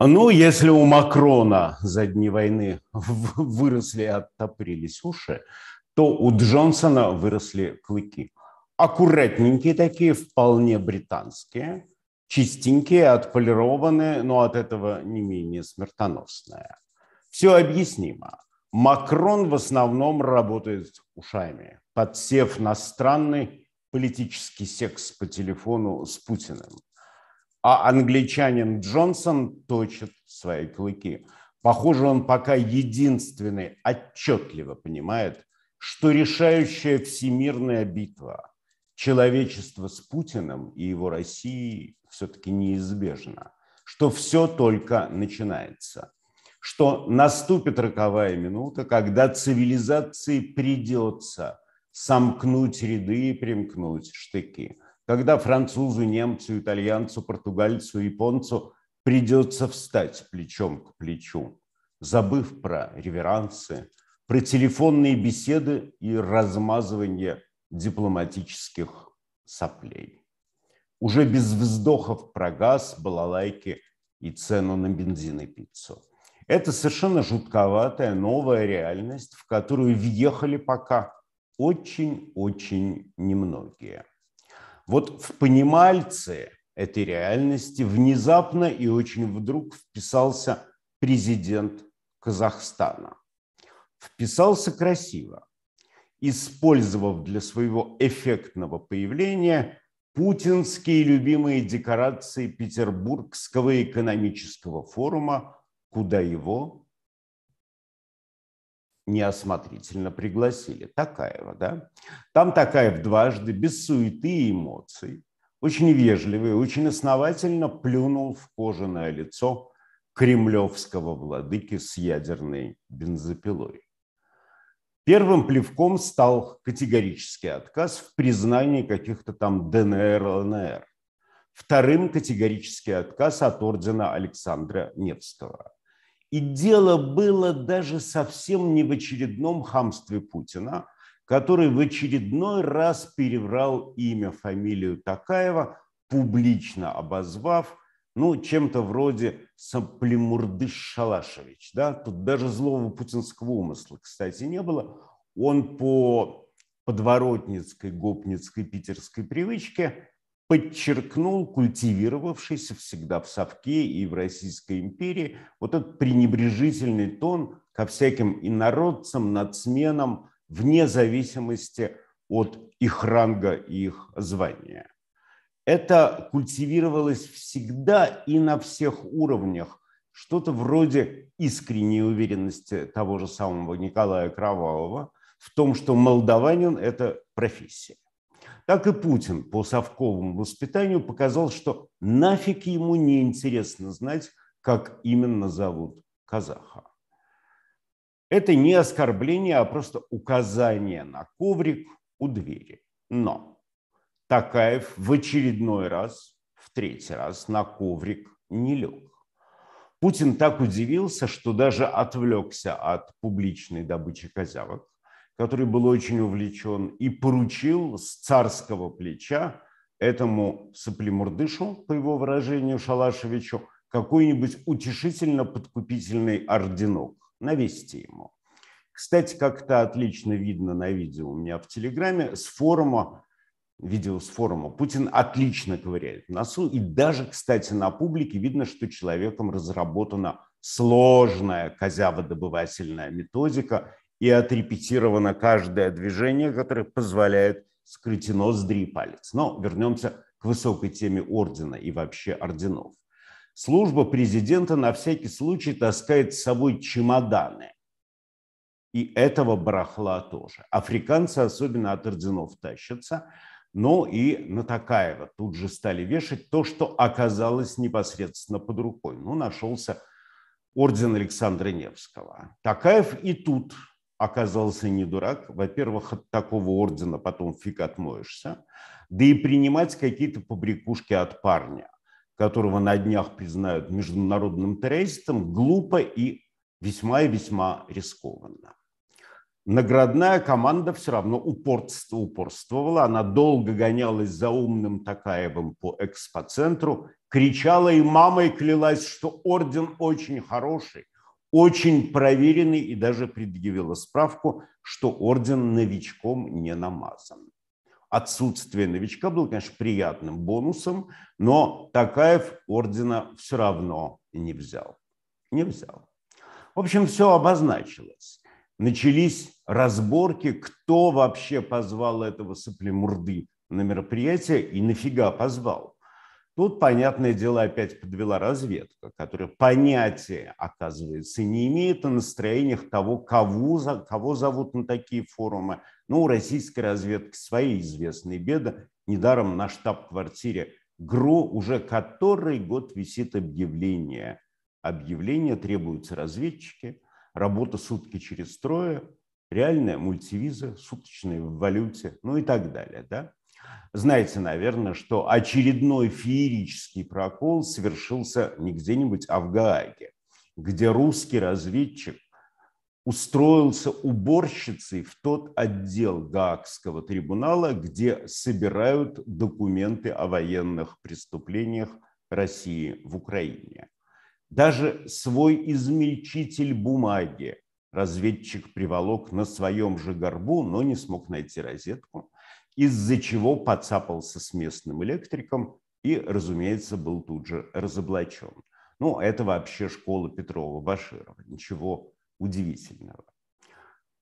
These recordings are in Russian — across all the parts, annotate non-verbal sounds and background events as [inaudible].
А ну, если у Макрона за дни войны выросли и оттопрились уши, то у Джонсона выросли клыки. Аккуратненькие такие, вполне британские, чистенькие, отполированные, но от этого не менее смертоносные. Все объяснимо. Макрон в основном работает ушами, подсев на странный политический секс по телефону с Путиным а англичанин Джонсон точит свои клыки. Похоже, он пока единственный отчетливо понимает, что решающая всемирная битва человечества с Путиным и его Россией все-таки неизбежна, что все только начинается, что наступит роковая минута, когда цивилизации придется сомкнуть ряды и примкнуть штыки – когда французу, немцу, итальянцу, португальцу, японцу придется встать плечом к плечу, забыв про реверансы, про телефонные беседы и размазывание дипломатических соплей. Уже без вздохов про газ, балалайки и цену на бензин и пиццу. Это совершенно жутковатая новая реальность, в которую въехали пока очень-очень немногие – вот в понимальце этой реальности внезапно и очень вдруг вписался президент Казахстана. Вписался красиво. Использовав для своего эффектного появления путинские любимые декорации Петербургского экономического форума, куда его неосмотрительно пригласили. Такаева, да? Там Такаев дважды, без суеты и эмоций, очень вежливый, очень основательно плюнул в кожаное лицо кремлевского владыки с ядерной бензопилой. Первым плевком стал категорический отказ в признании каких-то там ДНР, ЛНР. Вторым категорический отказ от ордена Александра Невского. И дело было даже совсем не в очередном хамстве Путина, который в очередной раз переврал имя, фамилию Такаева, публично обозвав, ну, чем-то вроде Соплемурдыш Шалашевич. Да? Тут даже злого путинского умысла, кстати, не было. Он по подворотницкой, гопницкой, питерской привычке подчеркнул культивировавшийся всегда в Совке и в Российской империи вот этот пренебрежительный тон ко всяким инородцам, надсменам, вне зависимости от их ранга и их звания. Это культивировалось всегда и на всех уровнях, что-то вроде искренней уверенности того же самого Николая Кровавого в том, что молдаванин – это профессия так и Путин по совковому воспитанию показал, что нафиг ему не интересно знать, как именно зовут казаха. Это не оскорбление, а просто указание на коврик у двери. Но Такаев в очередной раз, в третий раз на коврик не лег. Путин так удивился, что даже отвлекся от публичной добычи козявок который был очень увлечен и поручил с царского плеча этому соплемурдышу, по его выражению, Шалашевичу, какой-нибудь утешительно-подкупительный орденок, навести ему. Кстати, как-то отлично видно на видео у меня в Телеграме, с форума, видео с форума, Путин отлично ковыряет в носу, и даже, кстати, на публике видно, что человеком разработана сложная козяводобывательная методика, и отрепетировано каждое движение, которое позволяет скрыть нос, и палец. Но вернемся к высокой теме ордена и вообще орденов. Служба президента на всякий случай таскает с собой чемоданы. И этого барахла тоже. Африканцы особенно от орденов тащатся. Но и на Такаева тут же стали вешать то, что оказалось непосредственно под рукой. Ну, нашелся орден Александра Невского. Такаев и тут оказался не дурак. Во-первых, от такого ордена потом фиг отмоешься. Да и принимать какие-то побрякушки от парня, которого на днях признают международным террористом, глупо и весьма и весьма рискованно. Наградная команда все равно упорство, упорствовала. Она долго гонялась за умным Такаевым по экспоцентру, кричала и мамой клялась, что орден очень хороший – очень проверенный и даже предъявила справку, что орден новичком не намазан. Отсутствие новичка было, конечно, приятным бонусом, но Такаев ордена все равно не взял. Не взял. В общем, все обозначилось. Начались разборки, кто вообще позвал этого соплемурды на мероприятие и нафига позвал. Тут, понятное дело, опять подвела разведка, которая понятия, оказывается, не имеет о настроениях того, кого, кого зовут на такие форумы. Ну, у российской разведки свои известные беды. Недаром на штаб-квартире ГРУ уже который год висит объявление. Объявление требуются разведчики, работа сутки через трое, реальная мультивиза, суточная в валюте, ну и так далее. Да? Знаете, наверное, что очередной феерический прокол совершился не где-нибудь, а в Гааге, где русский разведчик устроился уборщицей в тот отдел Гаагского трибунала, где собирают документы о военных преступлениях России в Украине. Даже свой измельчитель бумаги разведчик приволок на своем же горбу, но не смог найти розетку – из-за чего подцапался с местным электриком и, разумеется, был тут же разоблачен. Ну, это вообще школа Петрова-Баширова, ничего удивительного.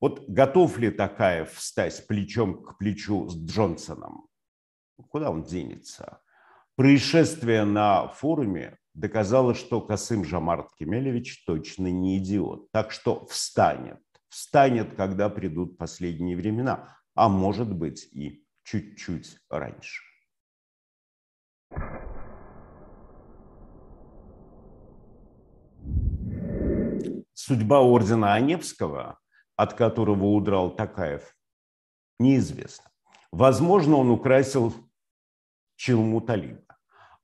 Вот готов ли Такаев встать плечом к плечу с Джонсоном? Куда он денется? Происшествие на форуме доказало, что Касым Жамарт Кемелевич точно не идиот. Так что встанет. Встанет, когда придут последние времена, а может быть и чуть-чуть раньше. Судьба ордена Аневского, от которого удрал Такаев, неизвестна. Возможно, он украсил челму Талиба.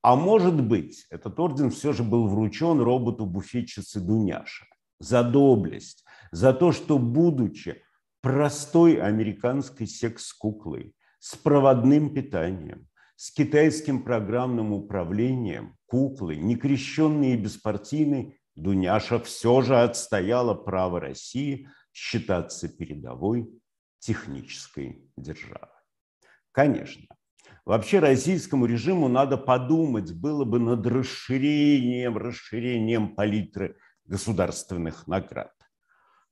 А может быть, этот орден все же был вручен роботу-буфетчице Дуняша за доблесть, за то, что, будучи простой американской секс-куклой, с проводным питанием, с китайским программным управлением, куклы, некрещенные и беспартийные, Дуняша все же отстояла право России считаться передовой технической державой. Конечно, вообще российскому режиму надо подумать, было бы над расширением, расширением палитры государственных наград.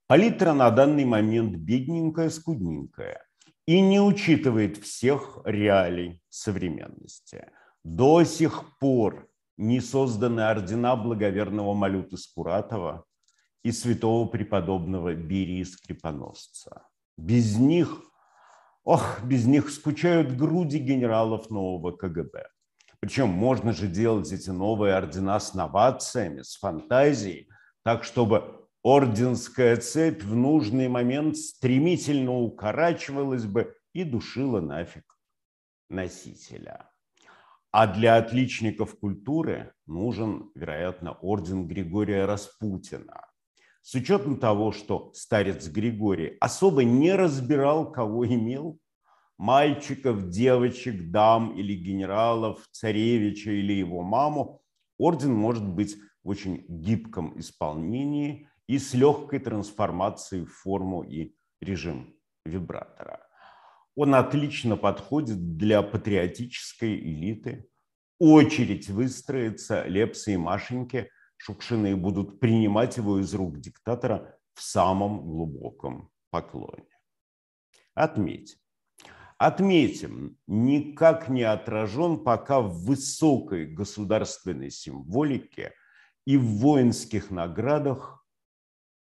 Палитра на данный момент бедненькая, скудненькая – и не учитывает всех реалий современности. До сих пор не созданы ордена благоверного Малюты Скуратова и святого преподобного Берии Скрипоносца. Без них, ох, без них скучают груди генералов нового КГБ. Причем можно же делать эти новые ордена с новациями, с фантазией, так, чтобы орденская цепь в нужный момент стремительно укорачивалась бы и душила нафиг носителя. А для отличников культуры нужен, вероятно, орден Григория Распутина. С учетом того, что старец Григорий особо не разбирал, кого имел, мальчиков, девочек, дам или генералов, царевича или его маму, орден может быть в очень гибком исполнении и с легкой трансформацией в форму и режим вибратора. Он отлично подходит для патриотической элиты. Очередь выстроится, Лепсы и Машеньки, Шукшины будут принимать его из рук диктатора в самом глубоком поклоне. Отметь. Отметим, никак не отражен пока в высокой государственной символике и в воинских наградах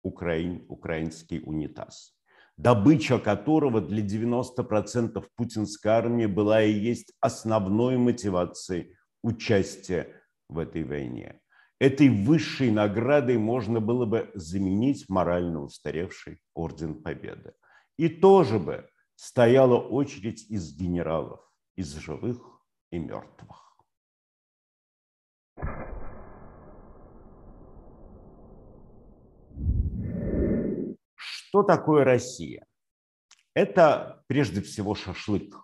Украин, украинский унитаз, добыча которого для 90% путинской армии была и есть основной мотивацией участия в этой войне. Этой высшей наградой можно было бы заменить морально устаревший Орден Победы. И тоже бы стояла очередь из генералов, из живых и мертвых. Что такое Россия? Это прежде всего шашлык.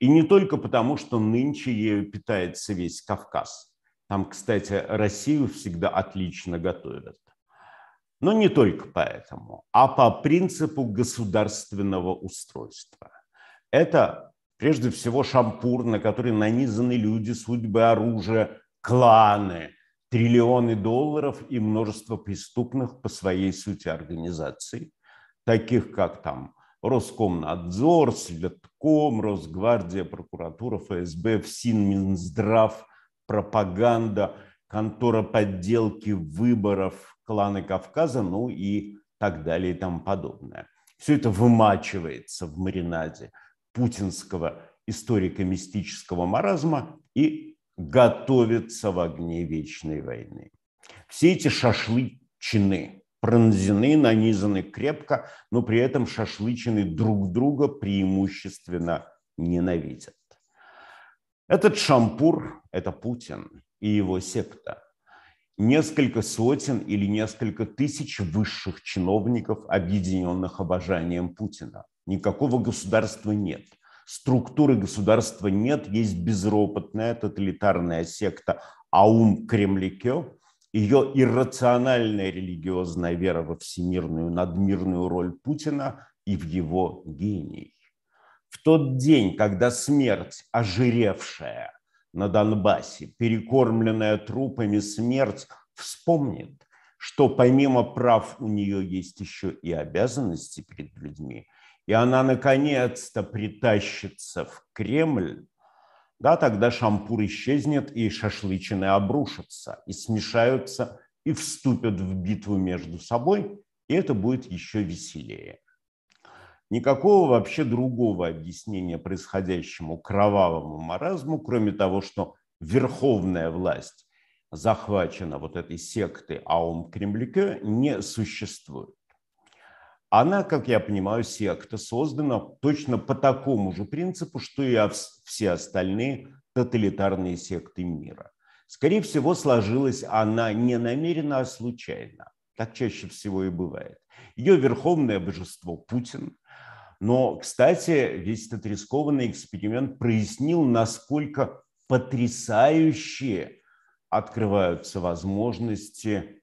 И не только потому, что нынче ею питается весь Кавказ. Там, кстати, Россию всегда отлично готовят. Но не только поэтому, а по принципу государственного устройства. Это прежде всего шампур, на который нанизаны люди, судьбы, оружие, кланы, триллионы долларов и множество преступных по своей сути организаций таких как там Роскомнадзор, Светком, Росгвардия, прокуратура, ФСБ, ФСИН, Минздрав, пропаганда, контора подделки выборов, кланы Кавказа, ну и так далее и тому подобное. Все это вымачивается в маринаде путинского историко-мистического маразма и готовится в огне вечной войны. Все эти шашлычины, пронзены, нанизаны крепко, но при этом шашлычины друг друга преимущественно ненавидят. Этот Шампур – это Путин и его секта. Несколько сотен или несколько тысяч высших чиновников, объединенных обожанием Путина. Никакого государства нет. Структуры государства нет, есть безропотная тоталитарная секта Аум Кремликё, ее иррациональная религиозная вера во всемирную надмирную роль Путина и в его гений. В тот день, когда смерть, ожиревшая на Донбассе, перекормленная трупами смерть, вспомнит, что помимо прав у нее есть еще и обязанности перед людьми, и она наконец-то притащится в Кремль, да, тогда шампур исчезнет и шашлычины обрушатся, и смешаются, и вступят в битву между собой, и это будет еще веселее. Никакого вообще другого объяснения происходящему кровавому маразму, кроме того, что верховная власть захвачена вот этой секты Аум Кремлике, не существует она, как я понимаю, секта создана точно по такому же принципу, что и все остальные тоталитарные секты мира. Скорее всего, сложилась она не намеренно, а случайно. Так чаще всего и бывает. Ее верховное божество Путин. Но, кстати, весь этот рискованный эксперимент прояснил, насколько потрясающие открываются возможности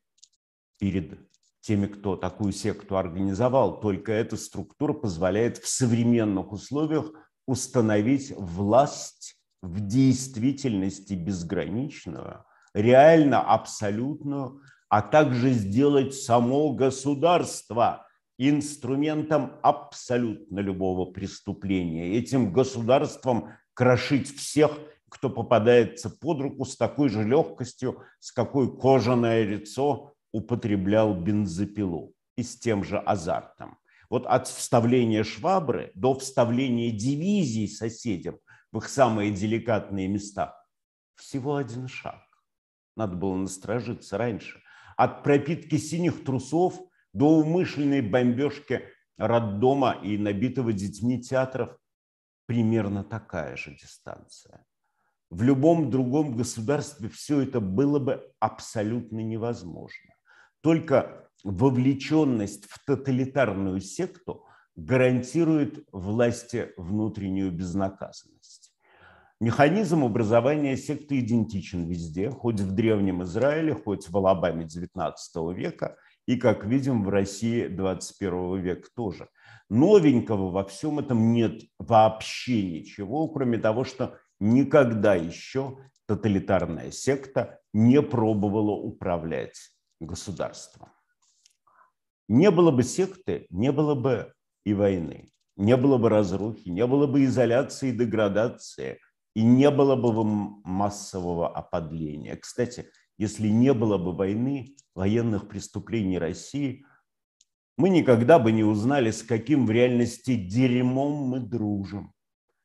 перед теми, кто такую секту организовал. Только эта структура позволяет в современных условиях установить власть в действительности безграничную, реально абсолютную, а также сделать само государство инструментом абсолютно любого преступления. Этим государством крошить всех, кто попадается под руку с такой же легкостью, с какой кожаное лицо употреблял бензопилу и с тем же азартом. Вот от вставления швабры до вставления дивизий соседям в их самые деликатные места всего один шаг. Надо было насторожиться раньше. От пропитки синих трусов до умышленной бомбежки роддома и набитого детьми театров примерно такая же дистанция. В любом другом государстве все это было бы абсолютно невозможно. Только вовлеченность в тоталитарную секту гарантирует власти внутреннюю безнаказанность. Механизм образования секты идентичен везде, хоть в Древнем Израиле, хоть в Алабаме XIX века и, как видим, в России XXI века тоже. Новенького во всем этом нет вообще ничего, кроме того, что никогда еще тоталитарная секта не пробовала управлять государства. Не было бы секты, не было бы и войны, не было бы разрухи, не было бы изоляции и деградации, и не было бы массового оподления. Кстати, если не было бы войны, военных преступлений России, мы никогда бы не узнали, с каким в реальности дерьмом мы дружим,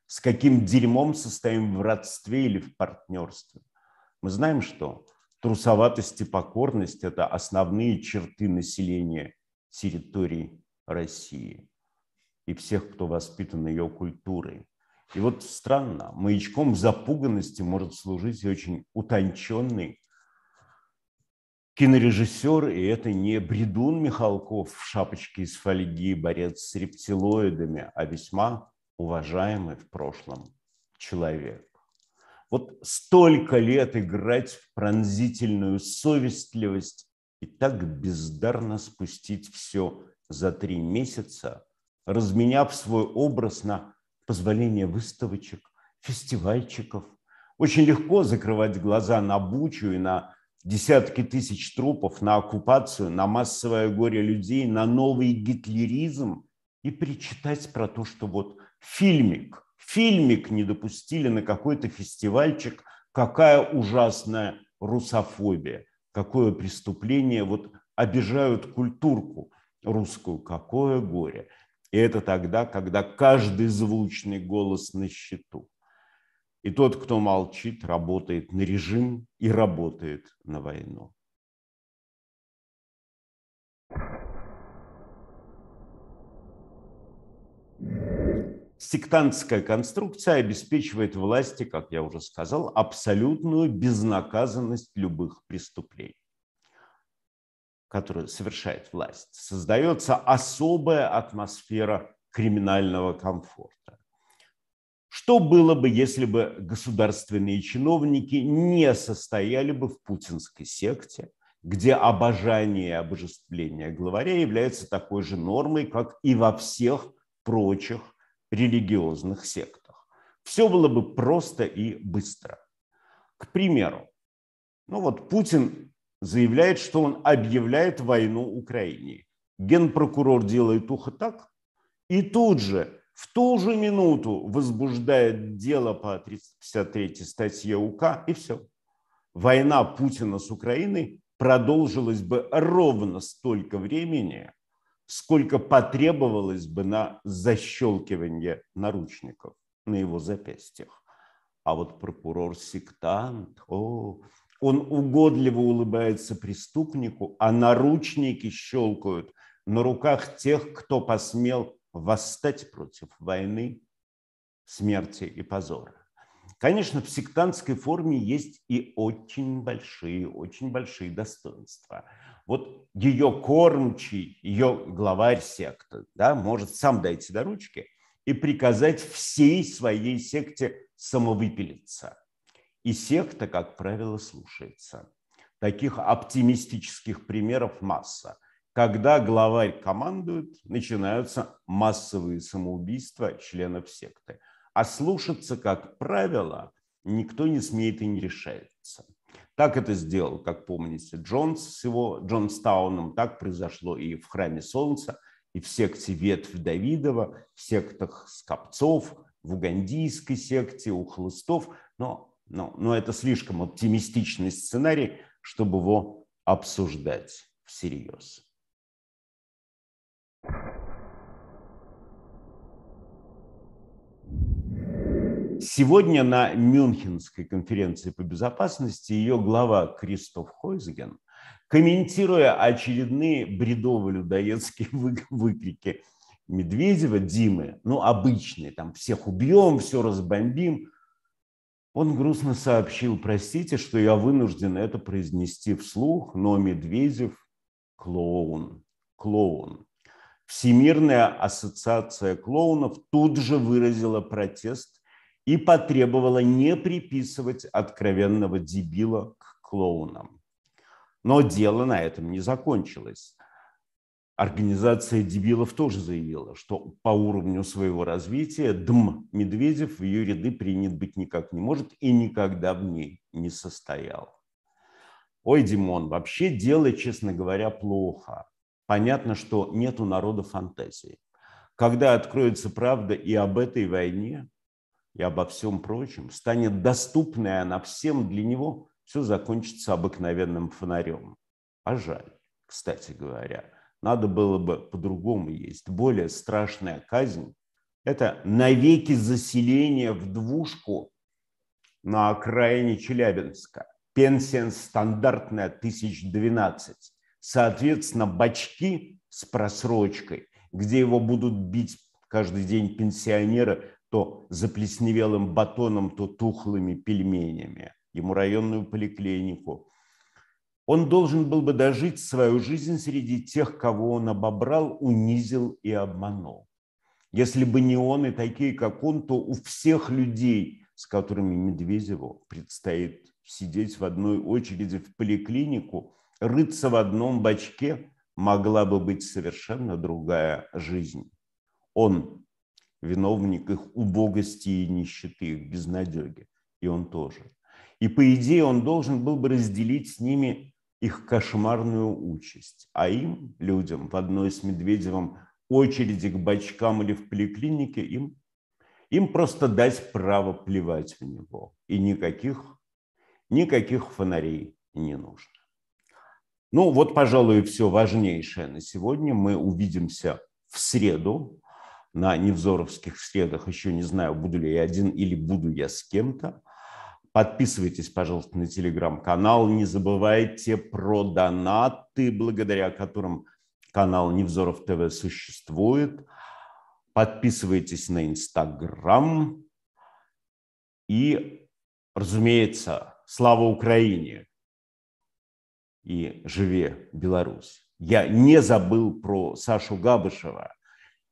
с каким дерьмом состоим в родстве или в партнерстве. Мы знаем, что трусоватость и покорность – это основные черты населения территории России и всех, кто воспитан ее культурой. И вот странно, маячком запуганности может служить очень утонченный кинорежиссер, и это не бредун Михалков в шапочке из фольги, борец с рептилоидами, а весьма уважаемый в прошлом человек вот столько лет играть в пронзительную совестливость и так бездарно спустить все за три месяца, разменяв свой образ на позволение выставочек, фестивальчиков. Очень легко закрывать глаза на бучу и на десятки тысяч трупов, на оккупацию, на массовое горе людей, на новый гитлеризм и причитать про то, что вот фильмик – фильмик не допустили на какой-то фестивальчик, какая ужасная русофобия, какое преступление, вот обижают культурку русскую, какое горе. И это тогда, когда каждый звучный голос на счету. И тот, кто молчит, работает на режим и работает на войну. сектантская конструкция обеспечивает власти, как я уже сказал, абсолютную безнаказанность любых преступлений, которые совершает власть. Создается особая атмосфера криминального комфорта. Что было бы, если бы государственные чиновники не состояли бы в путинской секте, где обожание и обожествление главаря является такой же нормой, как и во всех прочих религиозных сектах. Все было бы просто и быстро. К примеру, ну вот Путин заявляет, что он объявляет войну Украине. Генпрокурор делает ухо так, и тут же, в ту же минуту возбуждает дело по 353 статье УК, и все. Война Путина с Украиной продолжилась бы ровно столько времени, сколько потребовалось бы на защелкивание наручников на его запястьях. А вот прокурор-сектант, о, он угодливо улыбается преступнику, а наручники щелкают на руках тех, кто посмел восстать против войны, смерти и позора. Конечно, в сектантской форме есть и очень большие, очень большие достоинства – вот ее кормчий, ее главарь секты, да, может сам дойти до ручки и приказать всей своей секте самовыпилиться. И секта, как правило, слушается. Таких оптимистических примеров масса. Когда главарь командует, начинаются массовые самоубийства членов секты. А слушаться, как правило, никто не смеет и не решается. Так это сделал, как помните, Джонс с его Джонстауном, так произошло и в Храме Солнца, и в секте Ветвь Давидова, в сектах Скопцов, в угандийской секте, у Хлыстов. Но, но, но это слишком оптимистичный сценарий, чтобы его обсуждать всерьез. Сегодня на Мюнхенской конференции по безопасности ее глава Кристоф Хойзген, комментируя очередные бредовые людоедские [laughs] выкрики Медведева, Димы, ну, обычные, там, всех убьем, все разбомбим, он грустно сообщил, простите, что я вынужден это произнести вслух, но Медведев – клоун, клоун. Всемирная ассоциация клоунов тут же выразила протест и потребовала не приписывать откровенного дебила к клоунам. Но дело на этом не закончилось. Организация дебилов тоже заявила, что по уровню своего развития ДМ Медведев в ее ряды принят быть никак не может и никогда в ней не состоял. Ой, Димон, вообще дело, честно говоря, плохо. Понятно, что нет у народа фантазии. Когда откроется правда и об этой войне, и обо всем прочем, станет доступная она всем для него, все закончится обыкновенным фонарем. А жаль, кстати говоря. Надо было бы по-другому есть. Более страшная казнь – это навеки заселение в двушку на окраине Челябинска. Пенсия стандартная 1012. Соответственно, бачки с просрочкой, где его будут бить каждый день пенсионеры то заплесневелым батоном, то тухлыми пельменями, ему районную поликлинику. Он должен был бы дожить свою жизнь среди тех, кого он обобрал, унизил и обманул. Если бы не он и такие, как он, то у всех людей, с которыми Медведеву предстоит сидеть в одной очереди в поликлинику, рыться в одном бачке, могла бы быть совершенно другая жизнь. Он виновник их убогости и нищеты, их безнадеги. И он тоже. И по идее он должен был бы разделить с ними их кошмарную участь. А им, людям, в одной с Медведевым очереди к бачкам или в поликлинике, им, им просто дать право плевать в него. И никаких, никаких фонарей не нужно. Ну вот, пожалуй, все важнейшее на сегодня. Мы увидимся в среду на невзоровских средах, еще не знаю, буду ли я один или буду я с кем-то. Подписывайтесь, пожалуйста, на телеграм-канал. Не забывайте про донаты, благодаря которым канал Невзоров ТВ существует. Подписывайтесь на Инстаграм. И, разумеется, слава Украине и живе Беларусь. Я не забыл про Сашу Габышева –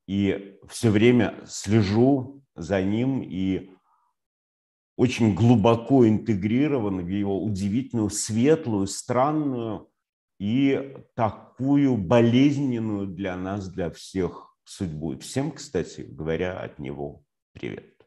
и все время слежу за ним и очень глубоко интегрирован в его удивительную, светлую, странную и такую болезненную для нас, для всех судьбу. Всем, кстати говоря, от него привет.